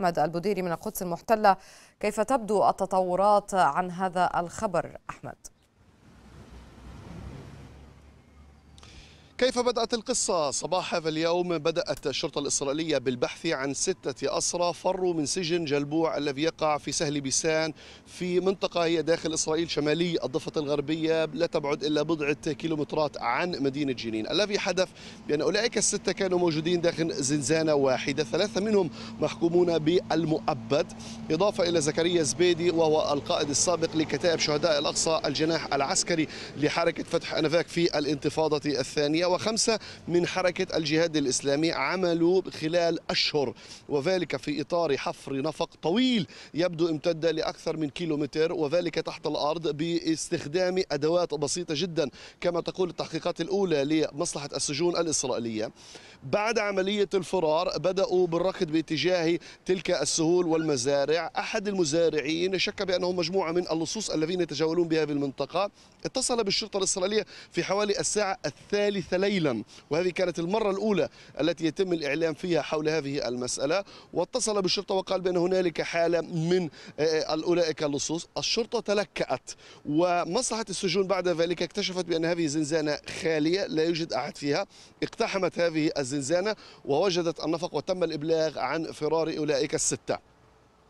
أحمد البديري من القدس المحتلة كيف تبدو التطورات عن هذا الخبر أحمد؟ كيف بدأت القصة؟ صباح هذا اليوم بدأت الشرطة الإسرائيلية بالبحث عن ستة أسرى فروا من سجن جلبوع الذي يقع في سهل بيسان في منطقة هي داخل إسرائيل شمالي الضفة الغربية لا تبعد إلا بضعة كيلومترات عن مدينة جنين الذي حدث بأن أولئك الستة كانوا موجودين داخل زنزانة واحدة ثلاثة منهم محكومون بالمؤبد إضافة إلى زكريا زبيدي وهو القائد السابق لكتائب شهداء الأقصى الجناح العسكري لحركة فتح أنذاك في الانتفاضة الثانية وخمسة من حركة الجهاد الإسلامي عملوا خلال أشهر وذلك في إطار حفر نفق طويل يبدو امتد لأكثر من كيلومتر وذلك تحت الأرض باستخدام أدوات بسيطة جدا كما تقول التحقيقات الأولى لمصلحة السجون الإسرائيلية بعد عملية الفرار بدأوا بالركض باتجاه تلك السهول والمزارع أحد المزارعين شك بأنهم مجموعة من اللصوص الذين يتجولون بهذه المنطقة اتصل بالشرطة الإسرائيلية في حوالي الساعة الثالثة ليلا وهذه كانت المرة الأولى التي يتم الإعلام فيها حول هذه المسألة واتصل بالشرطة وقال بأن هنالك حالة من آه، آه، أولئك اللصوص الشرطة تلكأت ومصلحة السجون بعد ذلك اكتشفت بأن هذه زنزانة خالية لا يوجد أحد فيها اقتحمت هذه الزنزانة ووجدت النفق وتم الإبلاغ عن فرار أولئك الستة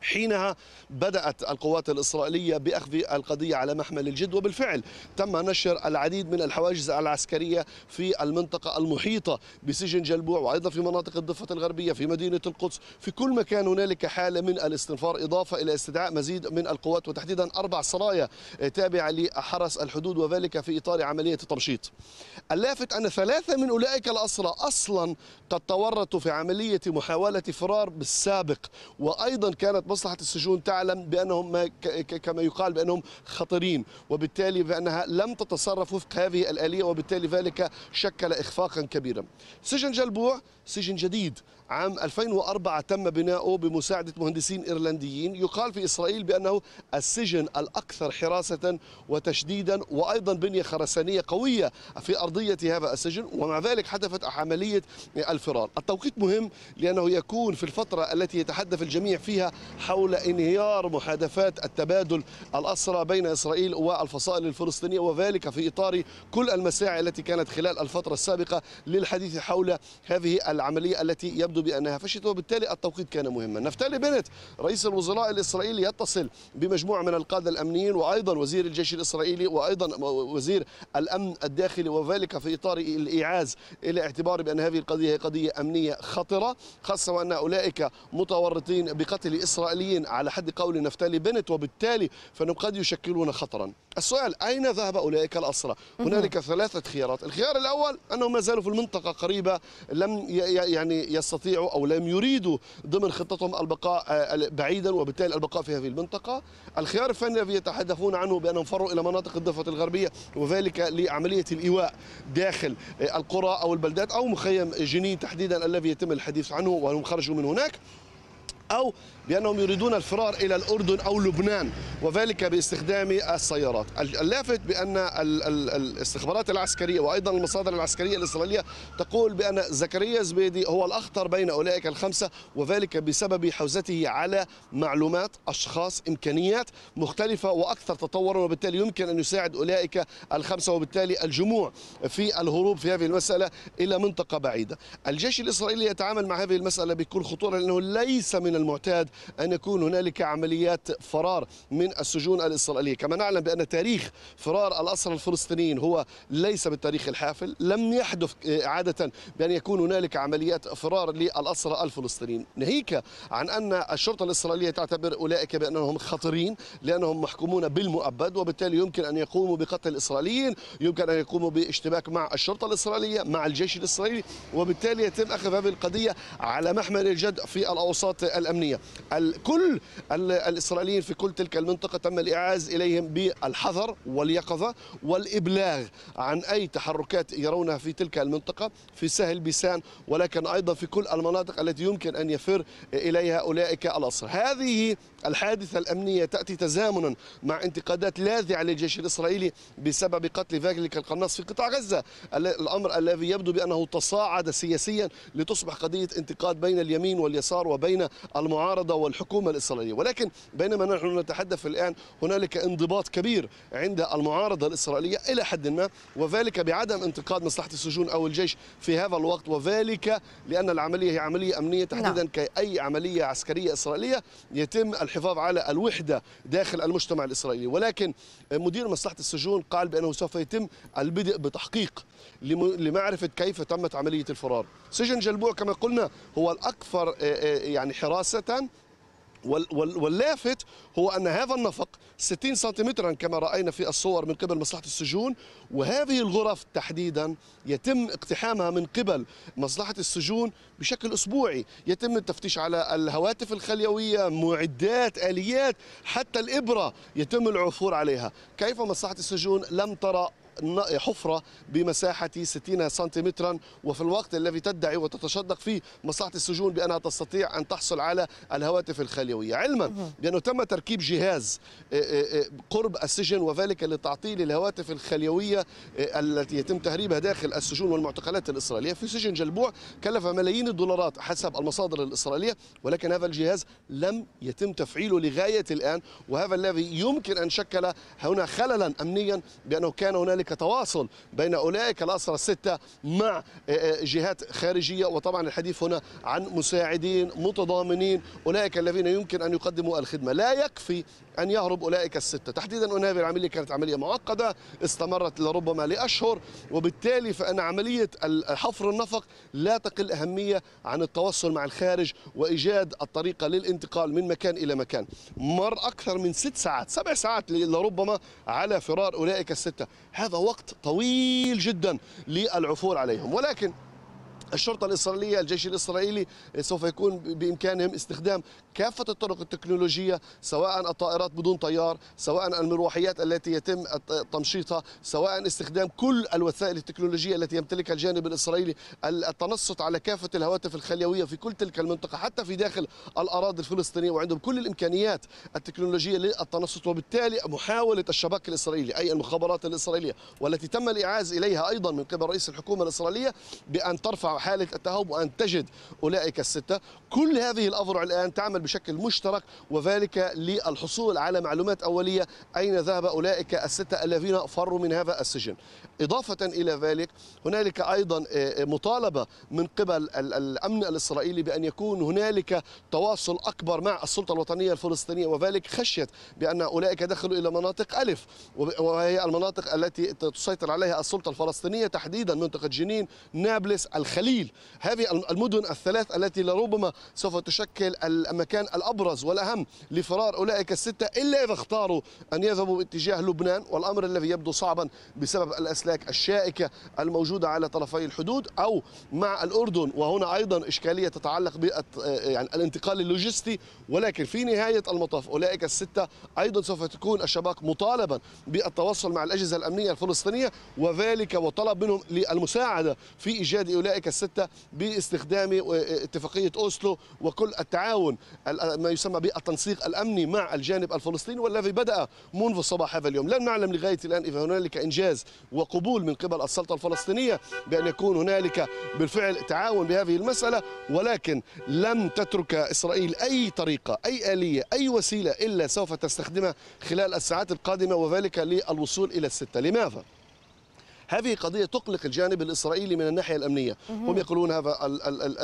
حينها بدأت القوات الإسرائيلية بأخذ القضية على محمل الجد وبالفعل تم نشر العديد من الحواجز العسكرية في المنطقة المحيطة بسجن جلبوع وأيضا في مناطق الضفة الغربية في مدينة القدس في كل مكان هنالك حالة من الاستنفار إضافة إلى استدعاء مزيد من القوات وتحديدا أربع سرايا تابعة لحرس الحدود وذلك في إطار عملية التمشيط اللافت أن ثلاثة من أولئك الأسرى أصلا قد تورطوا في عملية محاولة فرار بالسابق وأيضا كانت مصلحه السجون تعلم بانهم كما يقال بانهم خطرين وبالتالي بانها لم تتصرف وفق هذه الاليه وبالتالي ذلك شكل اخفاقا كبيرا. سجن جلبوع سجن جديد عام 2004 تم بناؤه بمساعدة مهندسين إيرلنديين يقال في إسرائيل بأنه السجن الأكثر حراسة وتشديدا وأيضا بنية خرسانية قوية في أرضية هذا السجن ومع ذلك حدثت عملية الفرار التوقيت مهم لأنه يكون في الفترة التي يتحدث الجميع فيها حول انهيار محادثات التبادل الأسرى بين إسرائيل والفصائل الفلسطينية وذلك في إطار كل المساعي التي كانت خلال الفترة السابقة للحديث حول هذه العملية التي يبدو بأنها فشلت وبالتالي التوقيت كان مهما نفتالي بنت رئيس الوزراء الإسرائيلي يتصل بمجموعة من القادة الأمنيين وأيضا وزير الجيش الإسرائيلي وأيضا وزير الأمن الداخلي وذلك في إطار الإيعاز إلى اعتبار بأن هذه القضية هي قضية أمنية خطرة خاصة وأن أولئك متورطين بقتل إسرائيل الإسرائيليين على حد قول نفتالي بنت وبالتالي فإنهم قد يشكلون خطرا السؤال أين ذهب أولئك الأسرى هنالك ثلاثة خيارات الخيار الأول أنهم ما زالوا في المنطقة قريبة لم يعني يستطيعوا أو لم يريدوا ضمن خطتهم البقاء آه، بعيدا وبالتالي البقاء في هذه المنطقة الخيار الثاني الذي يتحدثون عنه بأنهم فروا إلى مناطق الضفة الغربية وذلك لعملية الإيواء داخل آه، القرى أو البلدات أو مخيم جنين تحديدا الذي يتم الحديث عنه وهم خرجوا من هناك أو بأنهم يريدون الفرار إلى الأردن أو لبنان وذلك باستخدام السيارات اللافت بأن الاستخبارات العسكرية وأيضا المصادر العسكرية الإسرائيلية تقول بأن زكريا زبيدي هو الأخطر بين أولئك الخمسة وذلك بسبب حوزته على معلومات أشخاص إمكانيات مختلفة وأكثر تطورا وبالتالي يمكن أن يساعد أولئك الخمسة وبالتالي الجموع في الهروب في هذه المسألة إلى منطقة بعيدة الجيش الإسرائيلي يتعامل مع هذه المسألة بكل خطورة لأنه ليس من المعتاد أن يكون هنالك عمليات فرار من السجون الإسرائيلية كما نعلم بأن تاريخ فرار الأسرى الفلسطينيين هو ليس بالتاريخ الحافل لم يحدث آه، عادة بأن يكون هنالك عمليات فرار للأسرى الفلسطينيين ناهيك عن أن الشرطة الإسرائيلية تعتبر أولئك بأنهم خطرين لأنهم محكومون بالمؤبد وبالتالي يمكن أن يقوموا بقتل الإسرائيليين يمكن أن يقوموا باشتباك مع الشرطة الإسرائيلية مع الجيش الإسرائيلي وبالتالي يتم أخذ هذه القضية على محمل الجد في الأوساط الأمنية كل الإسرائيليين في كل تلك المنطقة تم الإعاز إليهم بالحذر واليقظة والإبلاغ عن أي تحركات يرونها في تلك المنطقة في سهل بيسان ولكن أيضا في كل المناطق التي يمكن أن يفر إليها أولئك الأسرى هذه الحادثة الأمنية تأتي تزامنا مع انتقادات لاذعة للجيش الإسرائيلي بسبب قتل فاجلك القناص في قطاع غزة الأمر الذي يبدو بأنه تصاعد سياسيا لتصبح قضية انتقاد بين اليمين واليسار وبين المعارضة والحكومة الإسرائيلية ولكن بينما نحن نتحدث الآن هنالك انضباط كبير عند المعارضة الإسرائيلية إلى حد ما وذلك بعدم انتقاد مصلحة السجون أو الجيش في هذا الوقت وذلك لأن العملية هي عملية أمنية نعم. تحديدا نعم. كأي عملية عسكرية إسرائيلية يتم الحفاظ على الوحدة داخل المجتمع الإسرائيلي ولكن مدير مصلحة السجون قال بأنه سوف يتم البدء بتحقيق لمعرفه كيف تمت عمليه الفرار. سجن جلبوع كما قلنا هو الاكثر آه، آه، يعني حراسه واللافت هو ان هذا النفق 60 سنتيمترا كما راينا في الصور من قبل مصلحه السجون وهذه الغرف تحديدا يتم اقتحامها من قبل مصلحه السجون بشكل اسبوعي، يتم التفتيش على الهواتف الخليويه، معدات، اليات، حتى الابره يتم العثور عليها، كيف مصلحه السجون لم ترى حفرة بمساحة 60 سنتيمترا وفي الوقت الذي تدعي وتتشدق فيه مصلحة السجون بأنها تستطيع أن تحصل على الهواتف الخلوية علما بأنه تم تركيب جهاز آه، آه، آه، قرب السجن وذلك لتعطيل الهواتف الخلوية التي يتم تهريبها داخل السجون والمعتقلات الإسرائيلية في سجن جلبوع كلف ملايين الدولارات حسب المصادر الإسرائيلية ولكن هذا الجهاز لم يتم تفعيله لغاية الآن وهذا الذي يمكن أن شكل هنا خللا أمنيا بأنه كان هنالك هنالك تواصل بين اولئك الاسرى السته مع آه، آه، جهات خارجيه وطبعا الحديث هنا عن مساعدين متضامنين اولئك الذين يمكن ان يقدموا الخدمه لا يكفي أن يهرب أولئك الستة تحديدا أنهب العملية كانت عملية معقدة استمرت لربما لأشهر وبالتالي فأن عملية حفر النفق لا تقل أهمية عن التواصل مع الخارج وإيجاد الطريقة للانتقال من مكان إلى مكان مر أكثر من ست ساعات سبع ساعات لربما على فرار أولئك الستة هذا وقت طويل جدا للعثور عليهم ولكن الشرطه الاسرائيليه الجيش الاسرائيلي سوف يكون بامكانهم استخدام كافه الطرق التكنولوجيه سواء الطائرات بدون طيار سواء المروحيات التي يتم تمشيطها سواء استخدام كل الوسائل التكنولوجيه التي يمتلكها الجانب الاسرائيلي التنصت على كافه الهواتف الخليويه في كل تلك المنطقه حتى في داخل الاراضي الفلسطينيه وعندهم كل الامكانيات التكنولوجيه للتنصت وبالتالي محاوله الشباك الاسرائيلي اي المخابرات الاسرائيليه والتي تم الاعاز اليها ايضا من قبل رئيس الحكومه الاسرائيليه بان ترفع حالة التهاب وأن تجد أولئك الستة كل هذه الأذرع الآن تعمل بشكل مشترك وذلك للحصول على معلومات أولية أين ذهب أولئك الستة الذين فروا من هذا السجن إضافة إلى ذلك هنالك أيضا آه، آه، مطالبة من قبل الأمن الإسرائيلي بأن يكون هنالك تواصل أكبر مع السلطة الوطنية الفلسطينية وذلك خشية بأن أولئك دخلوا إلى مناطق ألف وهي المناطق التي تسيطر عليها السلطة الفلسطينية تحديدا منطقة جنين نابلس الخليج الخليل هذه المدن الثلاث التي لربما سوف تشكل المكان الأبرز والأهم لفرار أولئك الستة إلا إذا اختاروا أن يذهبوا باتجاه لبنان والأمر الذي يبدو صعبا بسبب الأسلاك الشائكة الموجودة على طرفي الحدود أو مع الأردن وهنا أيضا إشكالية تتعلق ب يعني الانتقال اللوجستي ولكن في نهاية المطاف أولئك الستة أيضا سوف تكون الشباك مطالبا بالتواصل مع الأجهزة الأمنية الفلسطينية وذلك وطلب منهم للمساعدة في إيجاد أولئك الستة باستخدام آه، آه، اتفاقية أوسلو وكل التعاون آه، ما يسمى بالتنسيق الأمني مع الجانب الفلسطيني والذي بدأ منذ صباح هذا اليوم لم نعلم لغاية الآن إذا هنالك إنجاز وقبول من قبل السلطة الفلسطينية بأن يكون هنالك بالفعل تعاون بهذه المسألة ولكن لم تترك إسرائيل أي طريقة أي آلية أي وسيلة إلا سوف تستخدمها خلال الساعات القادمة وذلك للوصول إلى الستة لماذا؟ هذه قضية تقلق الجانب الإسرائيلي من الناحية الأمنية هم يقولون هذا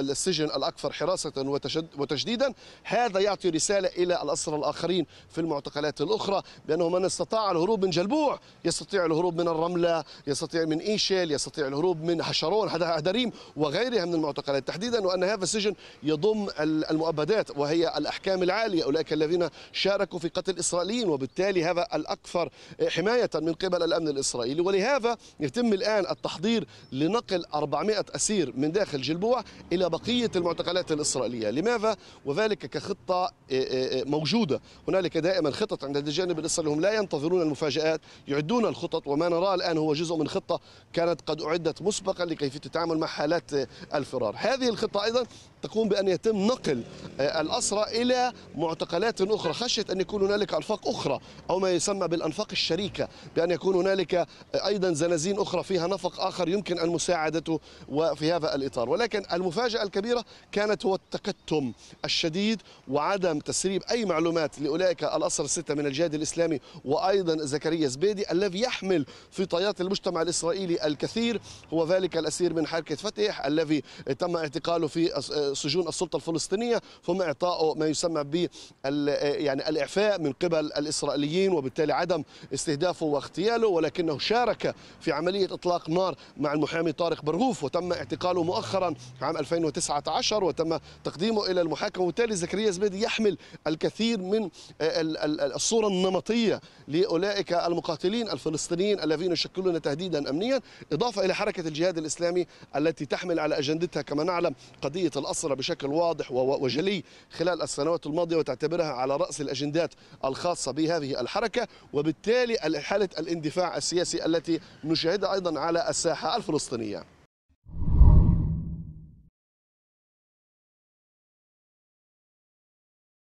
السجن الأكثر حراسة وتجديدا هذا يعطي رسالة إلى الأسرى الآخرين في المعتقلات الأخرى بأنه من استطاع الهروب من جلبوع يستطيع الهروب من الرملة يستطيع من إيشيل يستطيع الهروب من حشرون هدريم وغيرها من المعتقلات تحديدا وأن هذا السجن يضم المؤبدات وهي الأحكام العالية أولئك الذين شاركوا في قتل إسرائيليين وبالتالي هذا الأكثر حماية من قبل الأمن الإسرائيلي ولهذا يتم الآن التحضير لنقل 400 أسير من داخل جلبوع إلى بقية المعتقلات الإسرائيلية لماذا؟ وذلك كخطة آه، آه، آه، موجودة هنالك دائما خطط عند الجانب الإسرائيلي هم لا ينتظرون المفاجآت يعدون الخطط وما نراه الآن هو جزء من خطة كانت قد أعدت مسبقا لكيفية التعامل مع حالات الفرار هذه الخطة أيضا تقوم بأن يتم نقل الأسرى إلى معتقلات أخرى خشية أن يكون هنالك أنفاق أخرى أو ما يسمى بالأنفاق الشريكة بأن يكون هنالك أيضا زنازين أخرى فيها نفق آخر يمكن أن مساعدته وفي هذا الإطار ولكن المفاجأة الكبيرة كانت هو التكتم الشديد وعدم تسريب أي معلومات لأولئك الأسر الستة من الجهاد الإسلامي وأيضا زكريا زبيدي الذي يحمل في طيات المجتمع الإسرائيلي الكثير هو ذلك الأسير من حركة فتح الذي تم اعتقاله في سجون السلطة الفلسطينية ثم إعطائه ما يسمى ب يعني الإعفاء من قبل الإسرائيليين وبالتالي عدم استهدافه واغتياله ولكنه شارك في عملية عملية إطلاق نار مع المحامي طارق برغوف وتم اعتقاله مؤخرا عام 2019 وتم تقديمه إلى المحاكمة وبالتالي زكريا زبيدي يحمل الكثير من آه، الصورة النمطية لأولئك المقاتلين الفلسطينيين الذين يشكلون تهديدا أمنيا إضافة إلى حركة الجهاد الإسلامي التي تحمل على أجندتها كما نعلم قضية الأسرة بشكل واضح وجلي خلال السنوات الماضية وتعتبرها على رأس الأجندات الخاصة بهذه الحركة وبالتالي حالة الاندفاع السياسي التي نشاهدها القاعدة أيضا على الساحة الفلسطينية